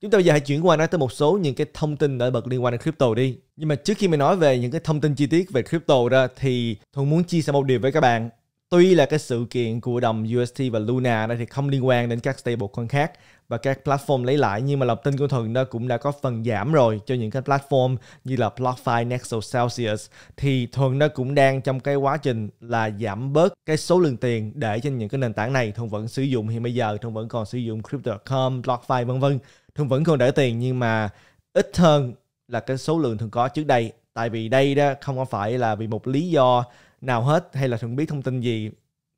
Chúng ta bây giờ hãy chuyển qua nói tới một số những cái thông tin nổi bật liên quan đến crypto đi. Nhưng mà trước khi mình nói về những cái thông tin chi tiết về crypto ra thì Thuận muốn chia sẻ một điều với các bạn. Tuy là cái sự kiện của đồng UST và Luna đó thì không liên quan đến các stablecoin khác và các platform lấy lại nhưng mà lòng tin của Thuận nó cũng đã có phần giảm rồi cho những cái platform như là BlockFi, Nexo, Celsius thì Thuận nó cũng đang trong cái quá trình là giảm bớt cái số lượng tiền để trên những cái nền tảng này Thuận vẫn sử dụng hiện bây giờ Thuận vẫn còn sử dụng Crypto.com, BlockFi vân vân thường vẫn còn để tiền nhưng mà ít hơn là cái số lượng thường có trước đây tại vì đây đó không có phải là vì một lý do nào hết hay là thường biết thông tin gì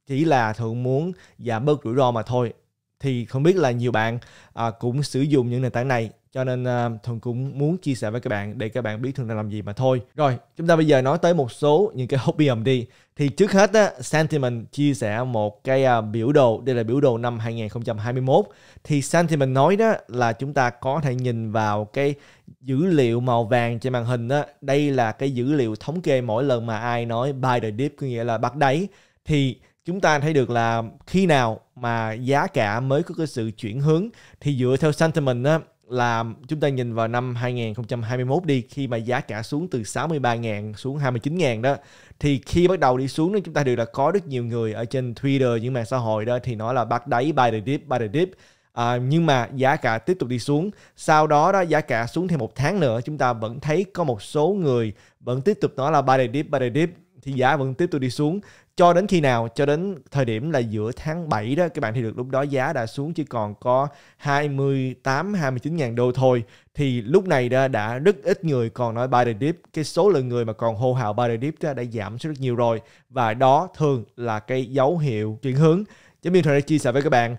chỉ là thường muốn giảm bớt rủi ro mà thôi thì không biết là nhiều bạn à, cũng sử dụng những nền tảng này cho nên à, thuần cũng muốn chia sẻ với các bạn để các bạn biết thuần đang làm gì mà thôi rồi chúng ta bây giờ nói tới một số những cái hobby ầm đi thì trước hết á, sentiment chia sẻ một cái à, biểu đồ đây là biểu đồ năm 2021 thì sentiment nói đó là chúng ta có thể nhìn vào cái dữ liệu màu vàng trên màn hình á đây là cái dữ liệu thống kê mỗi lần mà ai nói buy the dip có nghĩa là bắt đáy thì chúng ta thấy được là khi nào mà giá cả mới có cái sự chuyển hướng thì dựa theo sentiment á, là chúng ta nhìn vào năm 2021 đi khi mà giá cả xuống từ 63.000 xuống 29.000 đó thì khi bắt đầu đi xuống đó chúng ta đều là có rất nhiều người ở trên Twitter những mạng xã hội đó thì nói là bắt đáy buy the dip buy the dip à, nhưng mà giá cả tiếp tục đi xuống sau đó đó giá cả xuống thêm một tháng nữa chúng ta vẫn thấy có một số người vẫn tiếp tục nói là buy the dip buy the dip thì giá vẫn tiếp tục đi xuống cho đến khi nào cho đến thời điểm là giữa tháng 7 đó các bạn thì được lúc đó giá đã xuống chỉ còn có 28 29 ngàn đô thôi thì lúc này đã, đã rất ít người còn nói buy the dip cái số lượng người mà còn hô hào buy the dip đã, đã giảm rất nhiều rồi và đó thường là cái dấu hiệu chuyển hướng giống như thầy chia sẻ với các bạn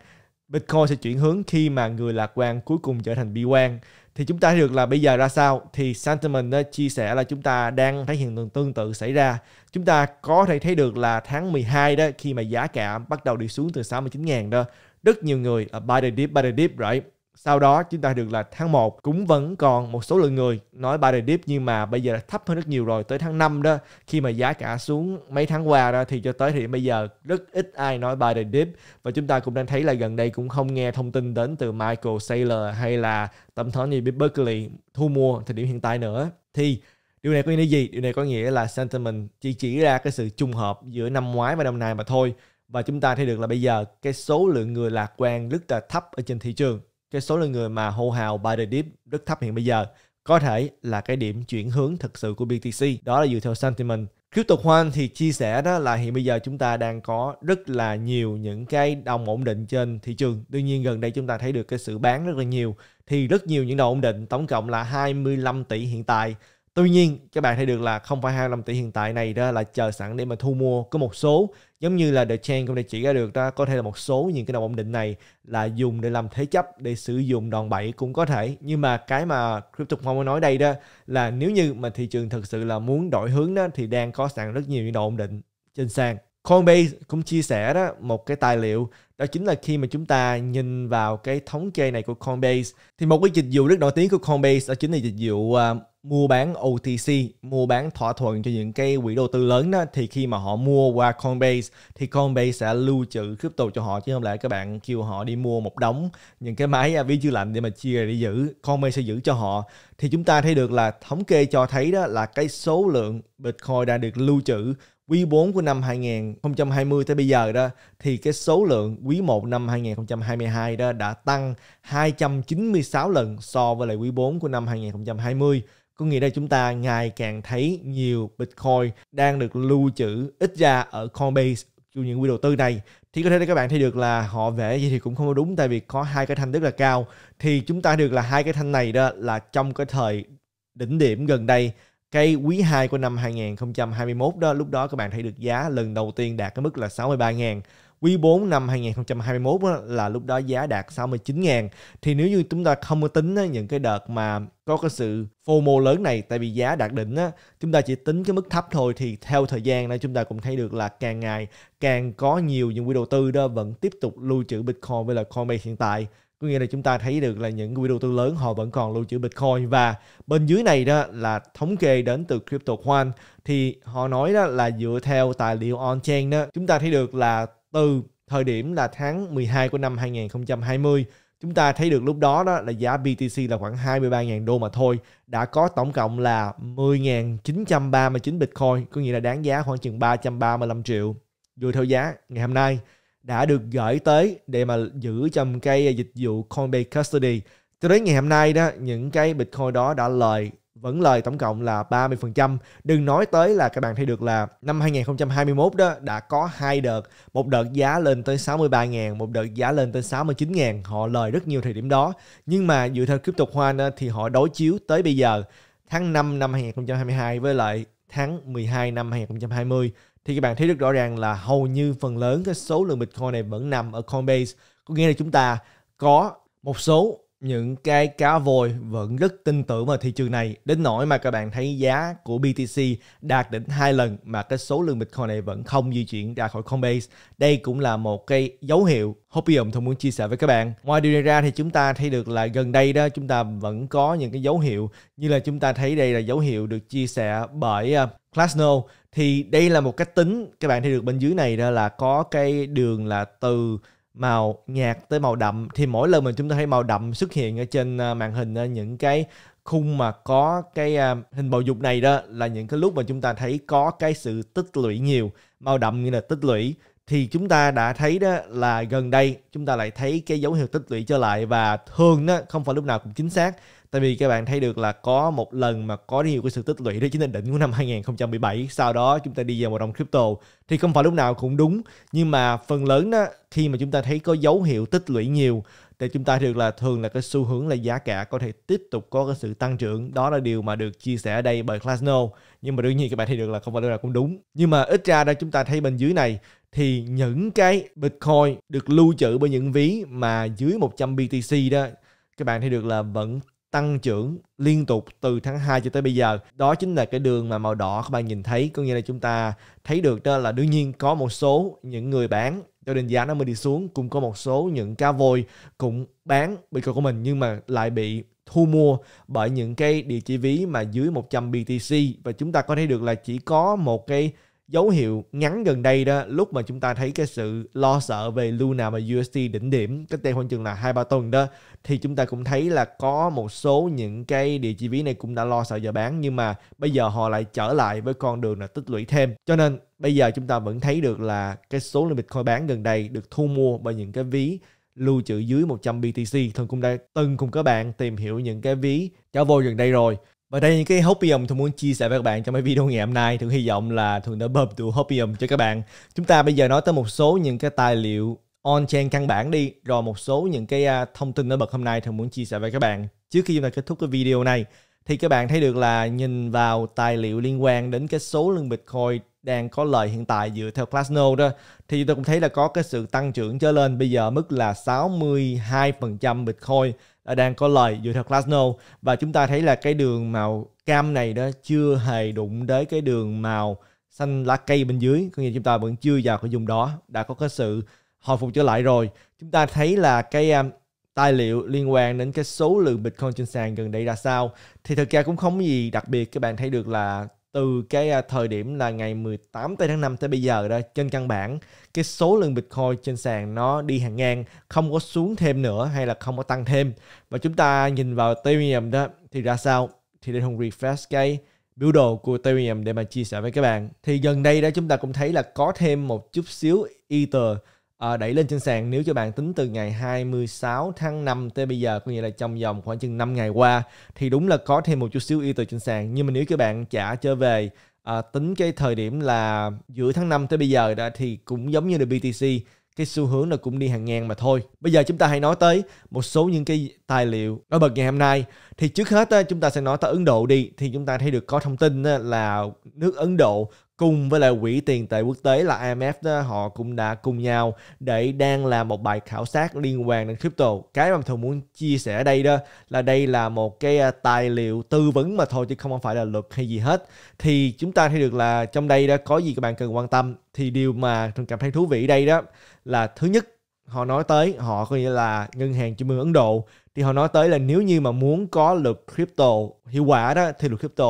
Bitcoin sẽ chuyển hướng khi mà người lạc quan cuối cùng trở thành bi quan thì chúng ta thấy được là bây giờ ra sao thì sentiment đó chia sẻ là chúng ta đang thấy hiện tượng tương tự xảy ra chúng ta có thể thấy được là tháng 12 đó khi mà giá cả bắt đầu đi xuống từ 69.000 đó rất nhiều người à, buy the dip buy the dip right sau đó chúng ta được là tháng 1 cũng vẫn còn một số lượng người nói Biden dip nhưng mà bây giờ là thấp hơn rất nhiều rồi. Tới tháng 5 đó khi mà giá cả xuống mấy tháng qua đó thì cho tới thì bây giờ rất ít ai nói Biden dip và chúng ta cũng đang thấy là gần đây cũng không nghe thông tin đến từ Michael Saylor hay là tổng thống như Berkeley thu mua thời điểm hiện tại nữa. Thì Điều này có nghĩa gì? Điều này có nghĩa là sentiment chỉ chỉ ra cái sự trùng hợp giữa năm ngoái và năm nay mà thôi. Và chúng ta thấy được là bây giờ cái số lượng người lạc quan rất là thấp ở trên thị trường cái số lượng người mà hô hào buy the dip rất thấp hiện bây giờ có thể là cái điểm chuyển hướng thực sự của BTC đó là dựa theo sentiment Crypto Hoan thì chia sẻ đó là hiện bây giờ chúng ta đang có rất là nhiều những cái đồng ổn định trên thị trường. Tuy nhiên gần đây chúng ta thấy được cái sự bán rất là nhiều thì rất nhiều những đồng ổn định tổng cộng là 25 tỷ hiện tại. Tuy nhiên các bạn thấy được là không phải 25 tỷ hiện tại này đó là chờ sẵn để mà thu mua có một số giống như là The Chain cũng đã chỉ ra được ta có thể là một số những cái đồng ổn định này là dùng để làm thế chấp để sử dụng đòn bẩy cũng có thể nhưng mà cái mà crypto mong nói đây đó là nếu như mà thị trường thực sự là muốn đổi hướng đó thì đang có sẵn rất nhiều những đồng ổn định trên sàn Colby cũng chia sẻ đó một cái tài liệu đó chính là khi mà chúng ta nhìn vào cái thống kê này của Coinbase thì một cái dịch vụ rất nổi tiếng của Coinbase đó chính là dịch vụ uh, mua bán OTC, mua bán thỏa thuận cho những cái quỹ đầu tư lớn đó thì khi mà họ mua qua Coinbase thì Coinbase sẽ lưu trữ crypto cho họ chứ không lẽ các bạn kêu họ đi mua một đống những cái máy à, ví dư lạnh để mà chia để giữ, Coinbase sẽ giữ cho họ. Thì chúng ta thấy được là thống kê cho thấy đó là cái số lượng Bitcoin đã được lưu trữ Q4 của năm 2020 tới bây giờ đó thì cái số lượng quý 1 năm 2022 đó đã tăng 296 lần so với lại quý 4 của năm 2020. Có nghĩa là chúng ta ngày càng thấy nhiều Bitcoin đang được lưu trữ ít ra ở Coinbase cho những quỹ đầu tư này thì có thể các bạn thấy được là họ vẽ gì thì cũng không đúng tại vì có hai cái thanh rất là cao thì chúng ta được là hai cái thanh này đó là trong cái thời đỉnh điểm gần đây cái quý 2 của năm 2021 đó lúc đó các bạn thấy được giá lần đầu tiên đạt cái mức là 63 000 quý 4 năm 2021 đó, là lúc đó giá đạt 69 000 thì nếu như chúng ta không có tính á, những cái đợt mà có cái sự FOMO lớn này tại vì giá đạt đỉnh á, chúng ta chỉ tính cái mức thấp thôi thì theo thời gian đó chúng ta cũng thấy được là càng ngày càng có nhiều những quỹ đầu tư đó vẫn tiếp tục lưu trữ Bitcoin với là Coinbase hiện tại có nghĩa là chúng ta thấy được là những quỹ đầu tư lớn họ vẫn còn lưu trữ Bitcoin và bên dưới này đó là thống kê đến từ Crypto One thì họ nói đó là dựa theo tài liệu on-chain đó chúng ta thấy được là từ thời điểm là tháng 12 của năm 2020 chúng ta thấy được lúc đó đó là giá BTC là khoảng 23.000 đô mà thôi đã có tổng cộng là 10.939 Bitcoin có nghĩa là đáng giá khoảng chừng 335 triệu dựa theo giá ngày hôm nay đã được gửi tới để mà giữ trong cái dịch vụ Coinbase Custody. Cho đến ngày hôm nay đó, những cái Bitcoin đó đã lời vẫn lời tổng cộng là 30%. Đừng nói tới là các bạn thấy được là năm 2021 đó đã có hai đợt, một đợt giá lên tới 63.000, một đợt giá lên tới 69.000, họ lời rất nhiều thời điểm đó. Nhưng mà dựa theo Crypto One thì họ đối chiếu tới bây giờ tháng 5 năm 2022 với lại tháng 12 năm 2020 thì các bạn thấy rất rõ ràng là hầu như phần lớn cái số lượng Bitcoin này vẫn nằm ở Coinbase. Có nghĩa là chúng ta có một số những cái cá voi vẫn rất tin tưởng vào thị trường này đến nỗi mà các bạn thấy giá của BTC đạt đỉnh hai lần mà cái số lượng Bitcoin này vẫn không di chuyển ra khỏi Coinbase. Đây cũng là một cái dấu hiệu Hopium tôi muốn chia sẻ với các bạn. Ngoài điều này ra thì chúng ta thấy được là gần đây đó chúng ta vẫn có những cái dấu hiệu như là chúng ta thấy đây là dấu hiệu được chia sẻ bởi à, Class No thì đây là một cái tính các bạn thấy được bên dưới này đó là có cái đường là từ màu nhạt tới màu đậm thì mỗi lần mà chúng ta thấy màu đậm xuất hiện ở trên à, màn hình à, những cái khung mà có cái à, hình bầu dục này đó là những cái lúc mà chúng ta thấy có cái sự tích lũy nhiều màu đậm như là tích lũy thì chúng ta đã thấy đó là gần đây chúng ta lại thấy cái dấu hiệu tích lũy trở lại và thường đó không phải lúc nào cũng chính xác tại vì các bạn thấy được là có một lần mà có nhiều cái sự tích lũy đó chính là đỉnh của năm 2017 sau đó chúng ta đi vào một đồng crypto thì không phải lúc nào cũng đúng nhưng mà phần lớn đó khi mà chúng ta thấy có dấu hiệu tích lũy nhiều thì chúng ta được là thường là cái xu hướng là giá cả có thể tiếp tục có cái sự tăng trưởng đó là điều mà được chia sẻ ở đây bởi Classno nhưng mà đương nhiên các bạn thấy được là không phải lúc nào cũng đúng nhưng mà ít ra đây chúng ta thấy bên dưới này thì những cái Bitcoin được lưu trữ bởi những ví mà dưới 100 BTC đó các bạn thấy được là vẫn tăng trưởng liên tục từ tháng 2 cho tới bây giờ. Đó chính là cái đường mà màu đỏ các bạn nhìn thấy, có nghĩa là chúng ta thấy được đó là đương nhiên có một số những người bán cho nên giá nó mới đi xuống, cũng có một số những cá voi cũng bán Bitcoin của mình nhưng mà lại bị thu mua bởi những cái địa chỉ ví mà dưới 100 BTC và chúng ta có thấy được là chỉ có một cái dấu hiệu ngắn gần đây đó lúc mà chúng ta thấy cái sự lo sợ về Luna và USD đỉnh điểm cách đây khoảng chừng là hai ba tuần đó thì chúng ta cũng thấy là có một số những cái địa chỉ ví này cũng đã lo sợ giờ bán nhưng mà bây giờ họ lại trở lại với con đường là tích lũy thêm cho nên bây giờ chúng ta vẫn thấy được là cái số lượng Bitcoin bán gần đây được thu mua bởi những cái ví lưu trữ dưới 100 BTC. Thường cũng đã từng cùng các bạn tìm hiểu những cái ví trả vô gần đây rồi. Và đây những cái Hopium Thường muốn chia sẻ với các bạn trong cái video ngày hôm nay Thường hy vọng là Thường đã bơm đủ Hopium cho các bạn Chúng ta bây giờ nói tới một số những cái tài liệu on-chain căn bản đi Rồi một số những cái à, thông tin nổi bật hôm nay Thường muốn chia sẻ với các bạn Trước khi chúng ta kết thúc cái video này Thì các bạn thấy được là nhìn vào tài liệu liên quan đến cái số lượng Bitcoin đang có lợi hiện tại dựa theo Glassnode đó thì chúng ta cũng thấy là có cái sự tăng trưởng trở lên bây giờ mức là 62% Bitcoin Ờ, đang có lời dựa theo Glasno và chúng ta thấy là cái đường màu cam này đó chưa hề đụng tới cái đường màu xanh lá cây bên dưới có nghĩa chúng ta vẫn chưa vào cái vùng đó đã có cái sự hồi phục trở lại rồi chúng ta thấy là cái um, tài liệu liên quan đến cái số lượng Bitcoin trên sàn gần đây ra sao thì thực ra cũng không gì đặc biệt các bạn thấy được là từ cái à, thời điểm là ngày 18 tây tháng 5 tới bây giờ đó trên căn bản cái số lượng Bitcoin trên sàn nó đi hàng ngang không có xuống thêm nữa hay là không có tăng thêm và chúng ta nhìn vào Ethereum đó thì ra sao thì để không refresh cái biểu đồ của Ethereum để mà chia sẻ với các bạn thì gần đây đó chúng ta cũng thấy là có thêm một chút xíu Ether Ờ, đẩy lên trên sàn nếu cho bạn tính từ ngày 26 tháng 5 tới bây giờ có nghĩa là trong vòng khoảng chừng 5 ngày qua thì đúng là có thêm một chút xíu y từ trên sàn nhưng mà nếu các bạn trả trở về à, tính cái thời điểm là giữa tháng 5 tới bây giờ đã thì cũng giống như là BTC cái xu hướng là cũng đi hàng ngàn mà thôi. Bây giờ chúng ta hãy nói tới một số những cái tài liệu nổi bật ngày hôm nay. Thì trước hết chúng ta sẽ nói tới Ấn Độ đi. Thì chúng ta thấy được có thông tin là nước Ấn Độ cùng với lại quỹ tiền tệ quốc tế là IMF đó, họ cũng đã cùng nhau để đang làm một bài khảo sát liên quan đến crypto. Cái mà mình thường muốn chia sẻ ở đây đó là đây là một cái à, tài liệu tư vấn mà thôi chứ không phải là luật hay gì hết. Thì chúng ta thấy được là trong đây đó có gì các bạn cần quan tâm thì điều mà thường cảm thấy thú vị đây đó là thứ nhất họ nói tới họ coi như là ngân hàng trung ương Ấn Độ thì họ nói tới là nếu như mà muốn có luật crypto hiệu quả đó thì luật crypto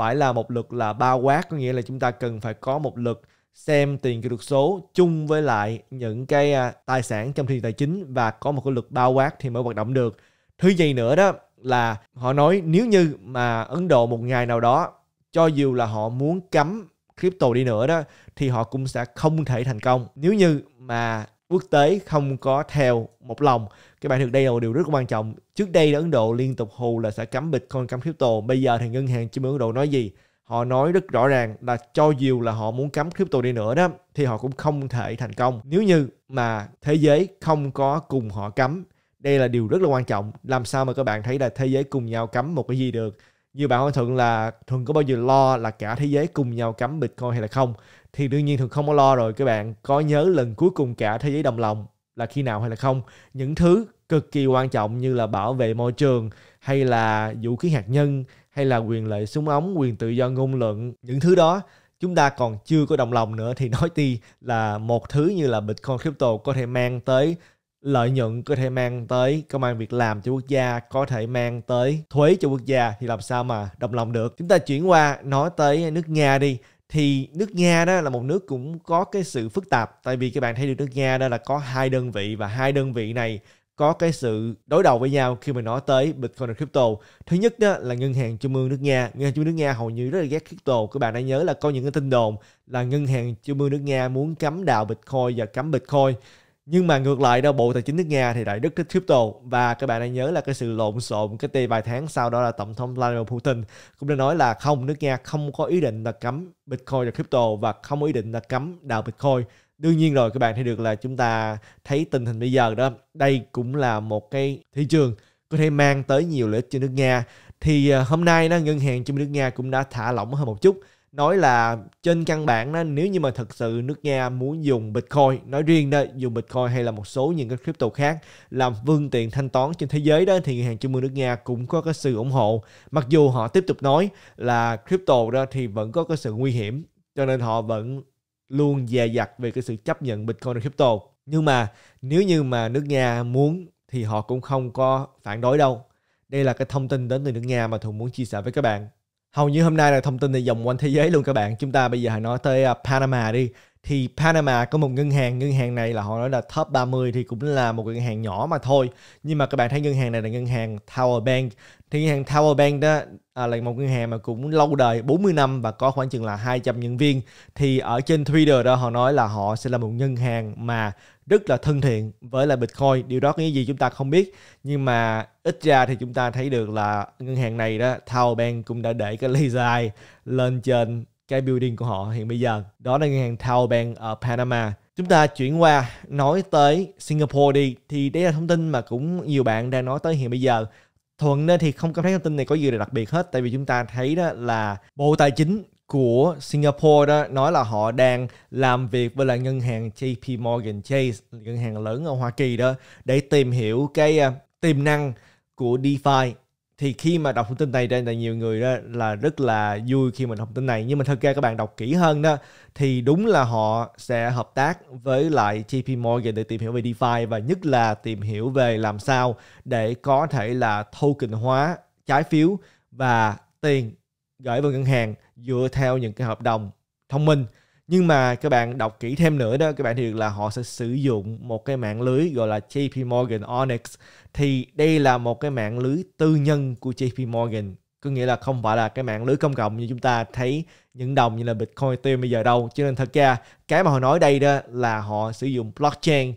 phải là một lực là bao quát có nghĩa là chúng ta cần phải có một lực xem tiền kỹ thuật số chung với lại những cái à, tài sản trong thị tài chính và có một cái lực bao quát thì mới hoạt động được thứ gì nữa đó là họ nói nếu như mà Ấn Độ một ngày nào đó cho dù là họ muốn cấm crypto đi nữa đó thì họ cũng sẽ không thể thành công nếu như mà quốc tế không có theo một lòng các bạn thực đây là một điều rất quan trọng trước đây là Ấn Độ liên tục hù là sẽ cấm bịch con cấm crypto bây giờ thì ngân hàng trung ương Ấn Độ nói gì họ nói rất rõ ràng là cho dù là họ muốn cấm crypto đi nữa đó thì họ cũng không thể thành công nếu như mà thế giới không có cùng họ cấm đây là điều rất là quan trọng làm sao mà các bạn thấy là thế giới cùng nhau cấm một cái gì được như bạn hỏi thuận là thuận có bao giờ lo là cả thế giới cùng nhau cấm bitcoin hay là không thì đương nhiên thuận không có lo rồi các bạn có nhớ lần cuối cùng cả thế giới đồng lòng là khi nào hay là không những thứ cực kỳ quan trọng như là bảo vệ môi trường hay là vũ khí hạt nhân hay là quyền lợi súng ống quyền tự do ngôn luận những thứ đó chúng ta còn chưa có đồng lòng nữa thì nói ti là một thứ như là bitcoin crypto có thể mang tới lợi nhuận có thể mang tới công an việc làm cho quốc gia có thể mang tới thuế cho quốc gia thì làm sao mà đồng lòng được chúng ta chuyển qua nói tới nước nga đi thì nước Nga đó là một nước cũng có cái sự phức tạp tại vì các bạn thấy được nước Nga đó là có hai đơn vị và hai đơn vị này có cái sự đối đầu với nhau khi mà nói tới Bitcoin và crypto. Thứ nhất đó là ngân hàng trung ương nước Nga. Ngân hàng trung ương nước Nga hầu như rất là ghét crypto. Các bạn đã nhớ là có những cái tin đồn là ngân hàng trung ương nước Nga muốn cấm đào Bitcoin và cấm Bitcoin nhưng mà ngược lại đâu bộ tài chính nước nga thì lại rất thích crypto và các bạn đã nhớ là cái sự lộn xộn cái tê vài tháng sau đó là tổng thống vladimir putin cũng đã nói là không nước nga không có ý định là cấm bitcoin và crypto và không có ý định là cấm đào bitcoin đương nhiên rồi các bạn thấy được là chúng ta thấy tình hình bây giờ đó đây cũng là một cái thị trường có thể mang tới nhiều lợi ích cho nước nga thì ờ, hôm nay đó ngân hàng trung nước nga cũng đã thả lỏng hơn một chút nói là trên căn bản đó, nếu như mà thật sự nước Nga muốn dùng Bitcoin nói riêng đó dùng Bitcoin hay là một số những cái crypto khác làm phương tiện thanh toán trên thế giới đó thì ngân hàng trung ương nước Nga cũng có cái sự ủng hộ mặc dù họ tiếp tục nói là crypto đó thì vẫn có cái sự nguy hiểm cho nên họ vẫn luôn dè dặt về cái sự chấp nhận Bitcoin và crypto nhưng mà nếu như mà nước Nga muốn thì họ cũng không có phản đối đâu đây là cái thông tin đến từ nước Nga mà Thùng muốn chia sẻ với các bạn hầu như hôm nay là thông tin thì vòng quanh thế giới luôn các bạn chúng ta bây giờ hãy nói tới à, Panama đi thì Panama có một ngân hàng ngân hàng này là họ nói là top 30 thì cũng là một ngân hàng nhỏ mà thôi nhưng mà các bạn thấy ngân hàng này là ngân hàng Tower Bank thì ngân hàng Tower Bank đó à, là một ngân hàng mà cũng lâu đời 40 năm và có khoảng chừng là 200 nhân viên thì ở trên Twitter đó họ nói là họ sẽ là một ngân hàng mà rất là thân thiện với lại Bitcoin điều đó có nghĩa gì chúng ta không biết nhưng mà ít ra thì chúng ta thấy được là ngân hàng này đó Tower Bank cũng đã để cái laser eye lên trên cái building của họ hiện bây giờ đó là ngân hàng Tower Bank ở Panama chúng ta chuyển qua nói tới Singapore đi thì đây là thông tin mà cũng nhiều bạn đang nói tới hiện bây giờ thuận nên thì không cảm thấy thông tin này có gì đặc biệt hết tại vì chúng ta thấy đó là bộ tài chính của Singapore đó nói là họ đang làm việc với là ngân hàng JP Morgan Chase, ngân hàng lớn ở Hoa Kỳ đó để tìm hiểu cái à, tiềm năng của DeFi thì khi mà đọc thông tin này ra là nhiều người đó là rất là vui khi mình đọc thông tin này nhưng mà thật ra các bạn đọc kỹ hơn đó thì đúng là họ sẽ hợp tác với lại JP Morgan để tìm hiểu về DeFi và nhất là tìm hiểu về làm sao để có thể là token hóa trái phiếu và tiền gửi vào ngân hàng dựa theo những cái hợp đồng thông minh nhưng mà các bạn đọc kỹ thêm nữa đó các bạn thì là họ sẽ sử dụng một cái mạng lưới gọi là JP Morgan Onyx thì đây là một cái mạng lưới tư nhân của JP Morgan có nghĩa là không phải là cái mạng lưới công cộng như chúng ta thấy những đồng như là Bitcoin Ethereum bây giờ đâu cho nên thật ra cái mà họ nói đây đó là họ sử dụng blockchain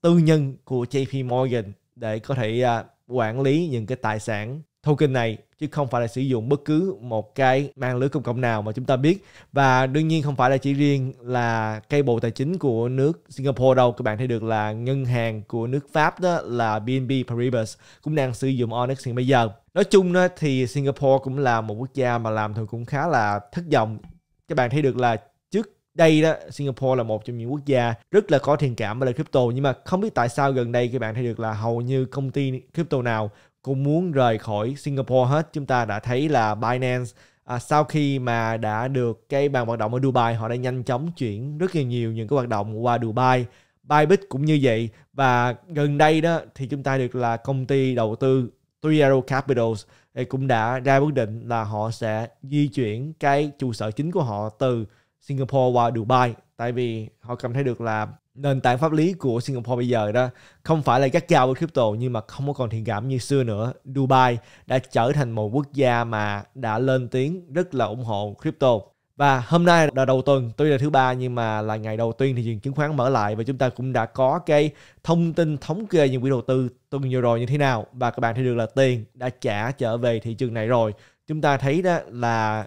tư nhân của JP Morgan để có thể uh, quản lý những cái tài sản token này chứ không phải là sử dụng bất cứ một cái mạng lưới công cộng nào mà chúng ta biết và đương nhiên không phải là chỉ riêng là cây bộ tài chính của nước Singapore đâu các bạn thấy được là ngân hàng của nước Pháp đó là BNB Paribas cũng đang sử dụng Onyx hiện bây giờ nói chung đó, thì Singapore cũng là một quốc gia mà làm thường cũng khá là thất vọng các bạn thấy được là trước đây đó Singapore là một trong những quốc gia rất là có thiện cảm với lại crypto nhưng mà không biết tại sao gần đây các bạn thấy được là hầu như công ty crypto nào cô muốn rời khỏi Singapore hết chúng ta đã thấy là Binance à, sau khi mà đã được cái bàn hoạt động ở Dubai họ đã nhanh chóng chuyển rất là nhiều những cái hoạt động qua Dubai Bybit cũng như vậy và gần đây đó thì chúng ta được là công ty đầu tư Tuero Capitals cũng đã ra quyết định là họ sẽ di chuyển cái trụ sở chính của họ từ Singapore qua Dubai tại vì họ cảm thấy được là nền tảng pháp lý của Singapore bây giờ đó không phải là gắt giao với crypto nhưng mà không có còn thiện cảm như xưa nữa. Dubai đã trở thành một quốc gia mà đã lên tiếng rất là ủng hộ crypto. Và hôm nay là đầu tuần, tuy là thứ ba nhưng mà là ngày đầu tiên thị trường chứng khoán mở lại và chúng ta cũng đã có cái thông tin thống kê những quỹ đầu tư tuần vừa rồi như thế nào và các bạn thấy được là tiền đã trả trở về thị trường này rồi. Chúng ta thấy đó là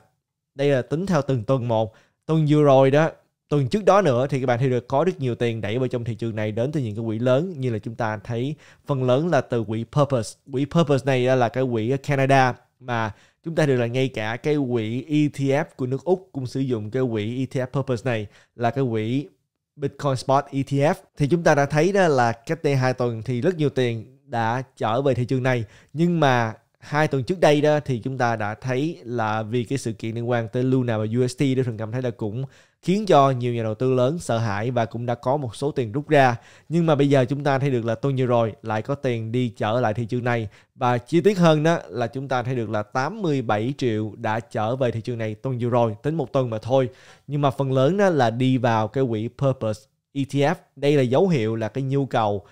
đây là tính theo từng tuần một. Tuần vừa rồi đó tuần trước đó nữa thì các bạn thì được có rất nhiều tiền đẩy vào trong thị trường này đến từ những cái quỹ lớn như là chúng ta thấy phần lớn là từ quỹ Purpose. Quỹ Purpose này à, là cái quỹ Canada mà chúng ta được là ngay cả cái quỹ ETF của nước Úc cũng sử dụng cái quỹ ETF Purpose này là cái quỹ Bitcoin Spot ETF thì chúng ta đã thấy đó là cách đây 2 tuần thì rất nhiều tiền đã trở về thị trường này nhưng mà hai tuần trước đây đó thì chúng ta đã thấy là vì cái sự kiện liên quan tới Luna và UST Đức Thần Cầm thấy là cũng khiến cho nhiều nhà đầu tư lớn sợ hãi và cũng đã có một số tiền rút ra. Nhưng mà bây giờ chúng ta thấy được là tuần vừa rồi lại có tiền đi trở lại thị trường này và chi tiết hơn đó là chúng ta thấy được là 87 triệu đã trở về thị trường này tuần vừa rồi tính một tuần mà thôi. Nhưng mà phần lớn đó là đi vào cái quỹ Purpose ETF. Đây là dấu hiệu là cái nhu cầu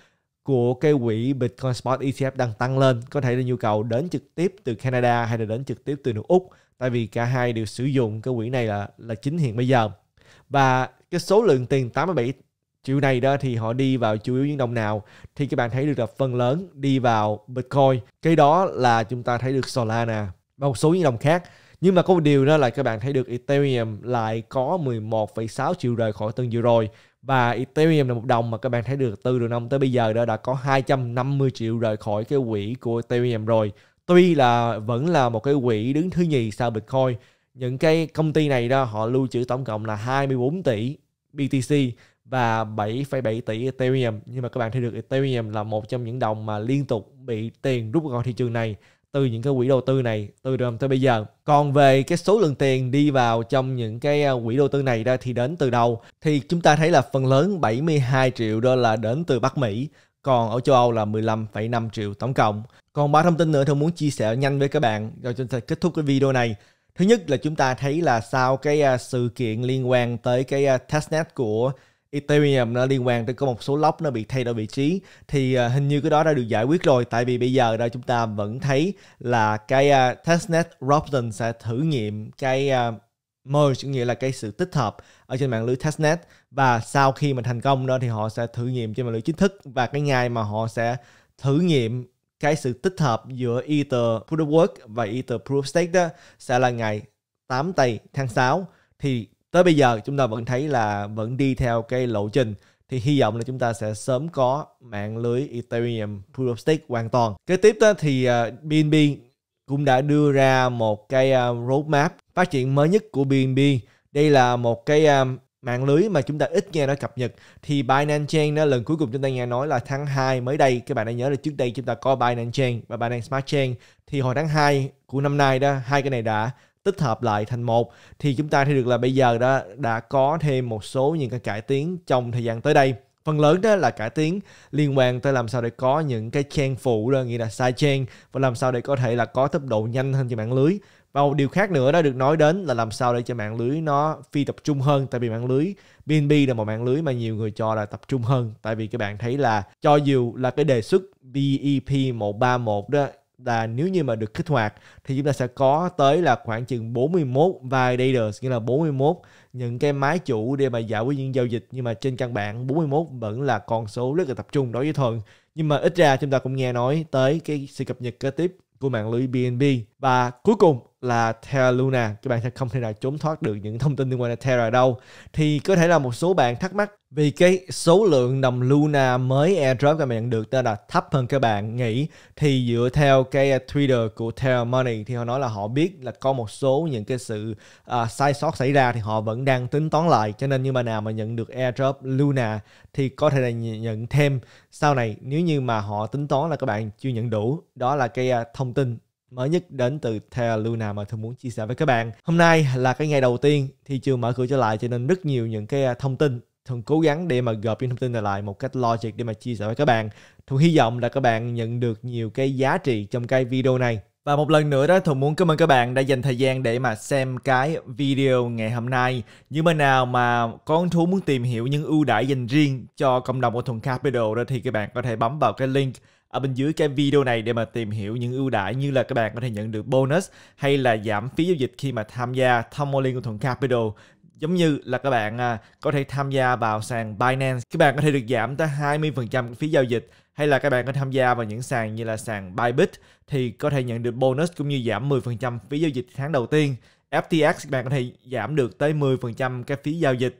của cái quỹ Bitcoin Spot ETF đang tăng lên có thể là nhu cầu đến trực tiếp từ Canada hay là đến trực tiếp từ nước Úc tại vì cả hai đều sử dụng cái quỹ này là là chính hiện bây giờ và cái số lượng tiền 87 triệu này đó thì họ đi vào chủ yếu những đồng nào thì các bạn thấy được là phần lớn đi vào Bitcoin cái đó là chúng ta thấy được Solana và một số những đồng khác nhưng mà có một điều đó là các bạn thấy được Ethereum lại có 11,6 triệu rời khỏi tuần vừa rồi và Ethereum là một đồng mà các bạn thấy được từ đầu năm tới bây giờ đó đã có 250 triệu rời khỏi cái quỹ của Ethereum rồi. Tuy là vẫn là một cái quỹ đứng thứ nhì sau Bitcoin, những cái công ty này đó họ lưu trữ tổng cộng là 24 tỷ BTC và 7,7 tỷ Ethereum nhưng mà các bạn thấy được Ethereum là một trong những đồng mà liên tục bị tiền rút khỏi thị trường này từ những cái quỹ đầu tư này từ đầu tới bây giờ. Còn về cái số lượng tiền đi vào trong những cái à, quỹ đầu tư này ra thì đến từ đâu thì chúng ta thấy là phần lớn 72 triệu đô là đến từ Bắc Mỹ, còn ở châu Âu là 15,5 triệu tổng cộng. Còn ba thông tin nữa tôi muốn chia sẻ nhanh với các bạn rồi chúng ta kết thúc cái video này. Thứ nhất là chúng ta thấy là sau cái à, sự kiện liên quan tới cái à, testnet của Ethereum nó liên quan tới có một số lock nó bị thay đổi vị trí thì à, hình như cái đó đã được giải quyết rồi tại vì bây giờ đó chúng ta vẫn thấy là cái uh, testnet Robson sẽ thử nghiệm cái uh, merge nghĩa là cái sự tích hợp ở trên mạng lưới testnet và sau khi mà thành công đó thì họ sẽ thử nghiệm trên mạng lưới chính thức và cái ngày mà họ sẽ thử nghiệm cái sự tích hợp giữa Ether Proof of Work và Ether Proof of Stake đó sẽ là ngày 8 tây tháng 6 thì tới bây giờ chúng ta vẫn thấy là vẫn đi theo cái lộ trình thì hy vọng là chúng ta sẽ sớm có mạng lưới Ethereum Proof of Stake hoàn toàn. Kế tiếp đó thì BNB à, cũng đã đưa ra một cái à, roadmap phát triển mới nhất của BNB. Đây là một cái à, mạng lưới mà chúng ta ít nghe nó cập nhật thì Binance Chain đó, lần cuối cùng chúng ta nghe nói là tháng 2 mới đây các bạn đã nhớ là trước đây chúng ta có Binance Chain và Binance Smart Chain thì hồi tháng 2 của năm nay đó hai cái này đã tích hợp lại thành một thì chúng ta thấy được là bây giờ đó đã có thêm một số những cái cải tiến trong thời gian tới đây phần lớn đó là cải tiến liên quan tới làm sao để có những cái chain phụ đó nghĩa là side chain và làm sao để có thể là có tốc độ nhanh hơn trên mạng lưới và một điều khác nữa đó được nói đến là làm sao để cho mạng lưới nó phi tập trung hơn tại vì mạng lưới BNB là một mạng lưới mà nhiều người cho là tập trung hơn tại vì các bạn thấy là cho dù là cái đề xuất BEP 131 đó là nếu như mà được kích hoạt thì chúng ta sẽ có tới là khoảng chừng 41 validators nghĩa là 41 những cái máy chủ để mà giải quyết những giao dịch nhưng mà trên căn bản 41 vẫn là con số rất là tập trung đối với thuận nhưng mà ít ra chúng ta cũng nghe nói tới cái sự cập nhật kế tiếp của mạng lưới BNB và cuối cùng là Terra Luna các bạn sẽ không thể nào trốn thoát được những thông tin liên quan đến Terra đâu thì có thể là một số bạn thắc mắc vì cái số lượng đồng Luna mới airdrop các bạn nhận được tên là thấp hơn các bạn nghĩ thì dựa theo cái Twitter của Terra Money thì họ nói là họ biết là có một số những cái sự uh, sai sót xảy ra thì họ vẫn đang tính toán lại cho nên như mà nào mà nhận được airdrop Luna thì có thể là nhận thêm sau này nếu như mà họ tính toán là các bạn chưa nhận đủ đó là cái uh, thông tin mới nhất đến từ Terra Luna mà tôi muốn chia sẻ với các bạn. Hôm nay là cái ngày đầu tiên thị trường mở cửa trở lại cho nên rất nhiều những cái à, thông tin thường cố gắng để mà gộp những thông tin này lại một cách logic để mà chia sẻ với các bạn. Thường hy vọng là các bạn nhận được nhiều cái giá trị trong cái video này. Và một lần nữa đó Thuận muốn cảm ơn các bạn đã dành thời gian để mà xem cái video ngày hôm nay. nhưng bên nào mà con thú muốn tìm hiểu những ưu đãi dành riêng cho cộng đồng của Thuận Capital đó thì các bạn có thể bấm vào cái link ở bên dưới cái video này để mà tìm hiểu những ưu đãi như là các bạn có thể nhận được bonus hay là giảm phí giao dịch khi mà tham gia thông qua liên của Thuận Capital giống như là các bạn à, có thể tham gia vào sàn Binance các bạn có thể được giảm tới 20% phí giao dịch hay là các bạn có tham gia vào những sàn như là sàn Bybit thì có thể nhận được bonus cũng như giảm 10% phí giao dịch tháng đầu tiên FTX các bạn có thể giảm được tới 10% cái phí giao dịch